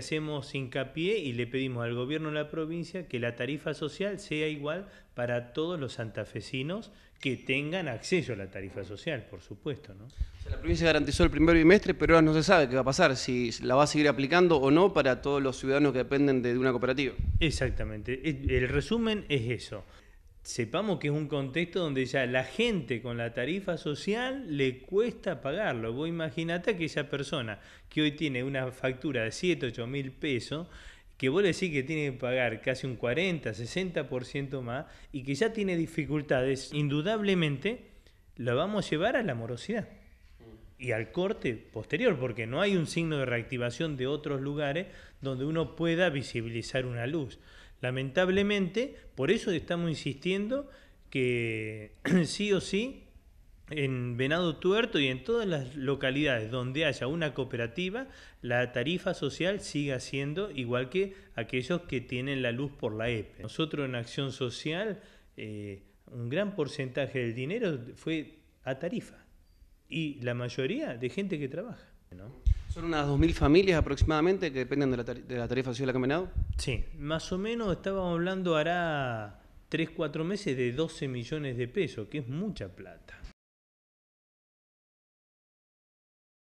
Hacemos hincapié y le pedimos al gobierno de la provincia que la tarifa social sea igual para todos los santafesinos que tengan acceso a la tarifa social, por supuesto. ¿no? la provincia garantizó el primer bimestre, pero ahora no se sabe qué va a pasar, si la va a seguir aplicando o no para todos los ciudadanos que dependen de una cooperativa. Exactamente. E, el resumen es eso sepamos que es un contexto donde ya la gente con la tarifa social le cuesta pagarlo. Vos imaginate esa persona que hoy tiene una factura de 7, 8 mil pesos, que vos le decís que tiene que pagar casi un 40, 60% más y que ya tiene dificultades, indudablemente la vamos a llevar a la morosidad y al corte posterior, porque no hay un signo de reactivación de otros lugares donde uno pueda visibilizar una luz. Lamentablemente, por eso estamos insistiendo que sí o sí en Venado Tuerto y en todas las localidades donde haya una cooperativa, la tarifa social siga siendo igual que aquellos que tienen la luz por la EPE. Nosotros en Acción Social, eh, un gran porcentaje del dinero fue a tarifa y la mayoría de gente que trabaja. Son unas 2.000 familias aproximadamente que dependen de la, de la tarifa social caminado. Sí, más o menos estábamos hablando ahora 3, 4 meses de 12 millones de pesos, que es mucha plata.